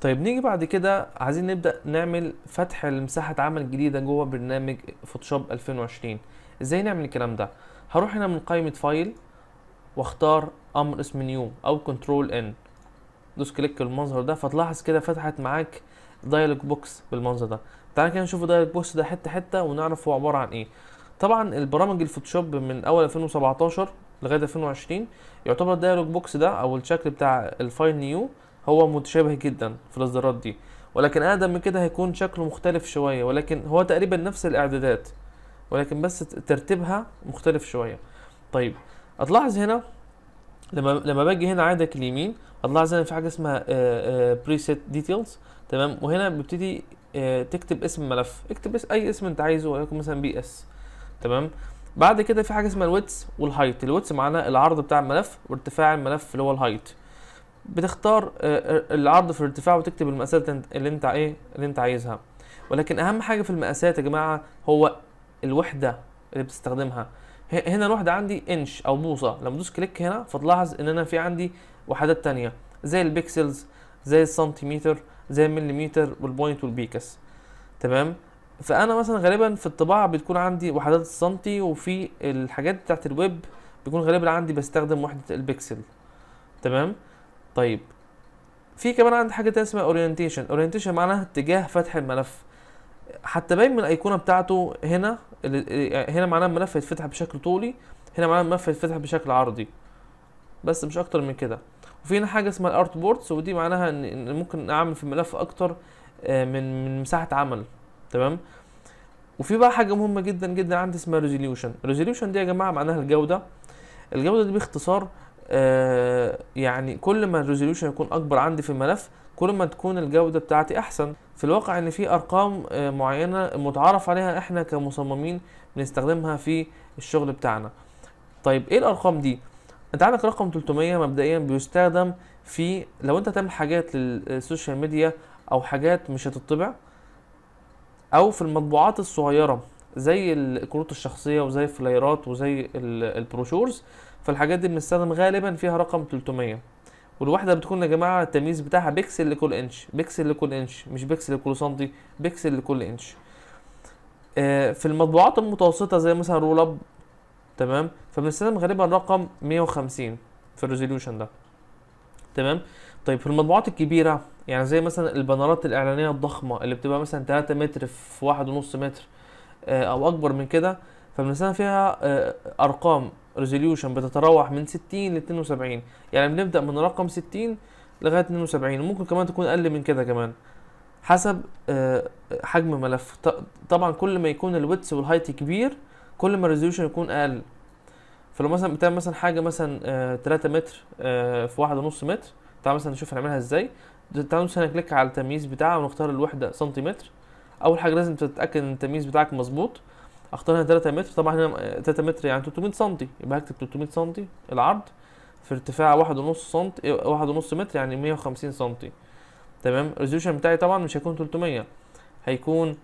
طيب نيجي بعد كده عايزين نبدأ نعمل فتح لمساحة عمل جديدة جوه برنامج فوتوشوب 2020 ازاي نعمل الكلام ده هروح هنا من قائمة فايل واختار امر اسم نيو او كنترول ان دوس كليك المنظر ده فتلاحظ كده فتحت معاك دايلوج بوكس بالمنظر ده تعال كده نشوف الدايلوج بوكس ده حته حته ونعرف هو عباره عن ايه طبعا البرامج الفوتوشوب من اول 2017 لغايه 2020 يعتبر الدايلوج بوكس ده او الشكل بتاع الفايل نيو هو متشابه جدا في الاصدارات دي ولكن اقدم من كده هيكون شكله مختلف شويه ولكن هو تقريبا نفس الاعدادات ولكن بس ترتيبها مختلف شويه طيب هتلاحظ هنا لما لما باجي هنا عندك اليمين هتلاحظ هنا في حاجه اسمها بريسيت آه، ديتيلز آه، تمام وهنا ببتدي آه، تكتب اسم الملف اكتب اي اسم انت عايزه وليكن مثلا بي اس تمام بعد كده في حاجه اسمها الويتس والهايت الويتس معناه العرض بتاع الملف وارتفاع الملف اللي هو الهايت بتختار آه، آه، العرض في الارتفاع وتكتب المقاسات اللي انت ايه اللي انت عايزها ولكن اهم حاجه في المقاسات يا جماعه هو الوحده اللي بتستخدمها هنا الوحده عندي انش او بوصه لما ادوس كليك هنا فتلاحظ ان انا في عندي وحدات تانية زي البكسلز زي السنتيمتر زي المليمتر والبوينت والبيكس تمام فانا مثلا غالبا في الطباعه بتكون عندي وحدات السنتي وفي الحاجات بتاعت الويب بيكون غالبا عندي بستخدم وحده البكسل تمام طيب في كمان عندي حاجه تانية اسمها اورينتيشن اورينتيشن معناها اتجاه فتح الملف حتى باين من الايقونه بتاعته هنا يعني هنا معناها الملف هيتفتح بشكل طولي هنا معناها الملف هيتفتح بشكل عرضي بس مش اكتر من كده وفي هنا حاجه اسمها الارت بوردز ودي معناها ان ممكن اعمل في الملف اكتر آه، من من مساحه عمل تمام وفي بقى حاجه مهمه جدا جدا عندي اسمها ريزوليوشن ريزوليوشن دي يا جماعه معناها الجوده الجوده دي باختصار آه، يعني كل ما الريزوليوشن يكون اكبر عندي في الملف كل ما تكون الجوده بتاعتي احسن في الواقع ان في ارقام آه، معينه متعارف عليها احنا كمصممين بنستخدمها في الشغل بتاعنا طيب ايه الارقام دي انت عندك رقم 300 مبدئيا بيستخدم في لو انت تعمل حاجات للسوشيال ميديا او حاجات مش هتطبع او في المطبوعات الصغيره زي الكروت الشخصيه وزي الفلايرات وزي البروشورز فالحاجات دي بنستخدم غالبا فيها رقم 300 والواحده بتكون يا جماعه التمييز بتاعها بكسل لكل انش بكسل لكل انش مش بكسل لكل سنتي بكسل لكل انش آه، في المطبوعات المتوسطه زي مثلا رول اب تمام فبنستخدم غالبا رقم 150 في الريزوليوشن ده تمام طيب في المطبوعات الكبيره يعني زي مثلا البانرات الاعلانيه الضخمه اللي بتبقى مثلا 3 متر في 1.5 متر آه، او اكبر من كده فبنستخدم فيها آه، ارقام ريزوليوشن بتتراوح من 60 ل 72 يعني بنبدا من رقم 60 لغايه 72 وممكن كمان تكون اقل من كده كمان حسب آه، حجم ملف طبعا كل ما يكون الويتس والهايت كبير كل ما الريزوليوشن يكون اقل فلو مثلا بتعمل مثلا حاجه مثلا 3 آه، متر آه، في واحد ونص متر تعال مثلا نشوف هنعملها ازاي تعال مثلا كليك على التمييز بتاعها ونختار الوحده سنتيمتر اول حاجه لازم تتاكد ان التمييز بتاعك مظبوط اختار هنا 3 متر طبعا هنا 3 آه، متر يعني 300 سم يبقى هكتب 300 سم العرض في ارتفاع 1.5 سم 1.5 متر يعني 150 سم تمام الريزولوشن بتاعي طبعا مش هيكون 300 هيكون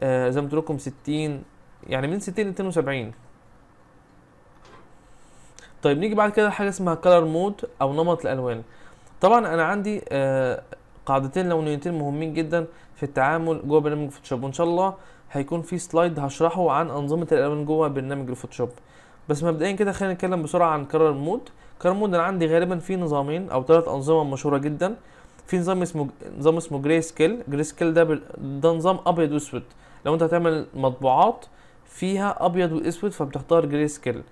آه زي ما قلت لكم 60 يعني من 60 ل 72 طيب نيجي بعد كده حاجه اسمها كلر مود او نمط الالوان طبعا انا عندي آه قاعدتين لونيتين مهمين جدا في التعامل جوه برنامج فوتوشوب وان شاء الله هيكون في سلايد هشرحه عن انظمه الالوان جوه برنامج الفوتوشوب بس مبدئيا كده خلينا نتكلم بسرعه عن كرر مود كرر مود انا عندي غالبا في نظامين او ثلاث انظمه مشهوره جدا في نظام اسمه نظام اسمه جراي سكيل جراي سكيل ده ده نظام ابيض واسود لو انت هتعمل مطبوعات فيها ابيض واسود فبتختار جراي سكيل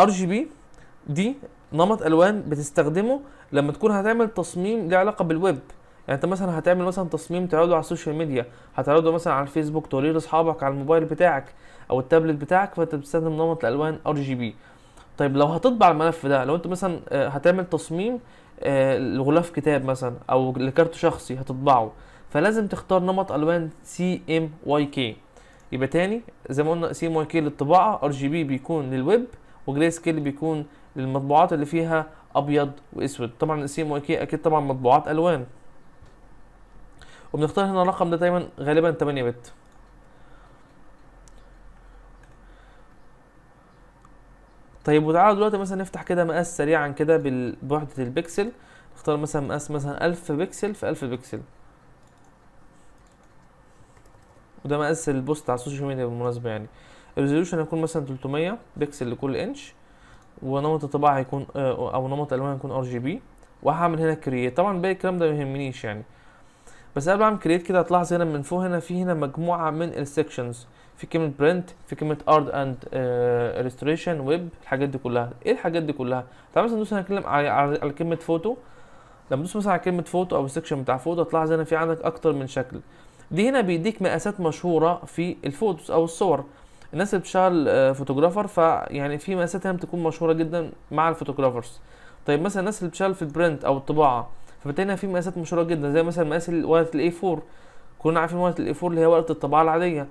ار جي بي دي نمط الوان بتستخدمه لما تكون هتعمل تصميم له علاقه بالويب يعني انت مثلا هتعمل مثلا تصميم تعرضه على السوشيال ميديا هتعرضه مثلا على الفيسبوك توريه لاصحابك على الموبايل بتاعك او التابلت بتاعك فانت بتستخدم نمط الالوان ار جي بي طيب لو هتطبع الملف ده لو انت مثلا آه، هتعمل تصميم آه، لغلاف كتاب مثلا او لكارت شخصي هتطبعه فلازم تختار نمط الوان سي ام واي كي يبقى تاني زي ما قلنا سي ام واي كي للطباعه ار جي بي بيكون للويب وجراي سكيل بيكون للمطبوعات اللي فيها ابيض واسود طبعا السي ام واي كي اكيد طبعا مطبوعات الوان وبنختار هنا الرقم ده دايما غالبا 8 بت طيب وتعالوا دلوقتي مثلا نفتح كده مقاس سريعا كده بوحدة البكسل نختار مثلا مقاس مثلا 1000 بكسل في 1000 بكسل وده مقاس البوست على السوشيال ميديا بالمناسبة يعني الريزوليوشن هيكون مثلا 300 بكسل لكل انش ونمط الطباعة هيكون آه، او نمط الالوان هيكون ار جي بي وهعمل هنا كرييت طبعا باقي الكلام ده ميهمنيش يعني بس انا بعمل كريت كده هتلاحظ هنا من فوق هنا في هنا مجموعه من السكشنز في كلمه برنت في كلمه ارت اند الستريشن ويب الحاجات دي كلها ايه الحاجات دي كلها تعال مثلا ندوس هنا على كلمه فوتو لما ندوس مثلا على كلمه فوتو او السكشن بتاع فوتو هتلاحظ هنا في عندك اكتر من شكل دي هنا بيديك مقاسات مشهوره في الفوتوز او الصور الناس اللي بتشتغل فوتوغرافر آه، فيعني في مقاسات هنا بتكون مشهوره جدا مع الفوتوغرافرز طيب مثلا الناس اللي بتشتغل في البرنت او الطباعه فبالتالي هنا في مقاسات مشهوره جدا زي مثلا مقاس ورقه الاي 4 كلنا عارفين ورقه الاي 4 اللي هي ورقه الطباعه العاديه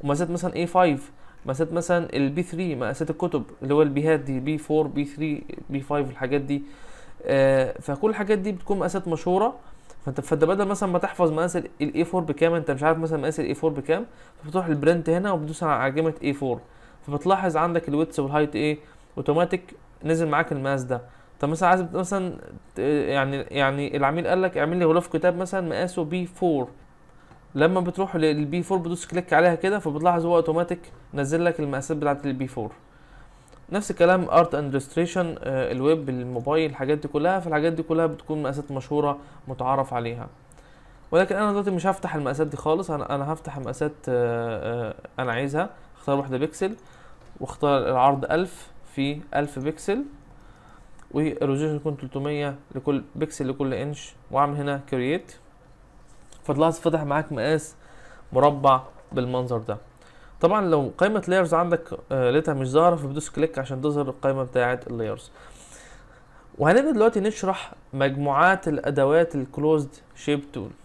ومقاسات مثلا اي 5 مقاسات مثلا البي 3 مقاسات الكتب اللي هو البيهات دي بي 4 بي 3 بي 5 الحاجات دي آه فكل الحاجات دي بتكون مقاسات مشهوره فانت فانت بدل مثلا ما تحفظ مقاس الاي 4 بكام انت مش عارف مثلا مقاس الاي 4 بكام فبتروح البرنت هنا وبتدوس على عجمه اي 4 فبتلاحظ عندك الويتس والهايت ايه اوتوماتيك نزل معاك المقاس ده طب مثلا عايز مثلا يعني يعني العميل قال لك اعمل لي غلاف كتاب مثلا مقاسه بي 4 لما بتروح للبي 4 بتدوس كليك عليها كده فبتلاحظ هو اوتوماتيك نزل لك المقاسات بتاعه البي 4 نفس الكلام ارت اند ريستريشن الويب الموبايل الحاجات دي كلها فالحاجات دي كلها بتكون مقاسات مشهوره متعارف عليها ولكن انا دلوقتي مش هفتح المقاسات دي خالص انا انا هفتح مقاسات آه، آه، انا عايزها اختار واحده بيكسل واختار العرض 1000 في 1000 بيكسل والريزولوشن يكون 300 لكل بكسل لكل انش واعمل هنا كرييت فتلاحظ فتح معاك مقاس مربع بالمنظر ده طبعا لو قائمه لايرز عندك آه، لقيتها مش ظاهره فبدوس كليك عشان تظهر القائمه بتاعه اللايرز وهنبدا دلوقتي نشرح مجموعات الادوات الكلوزد شيب تول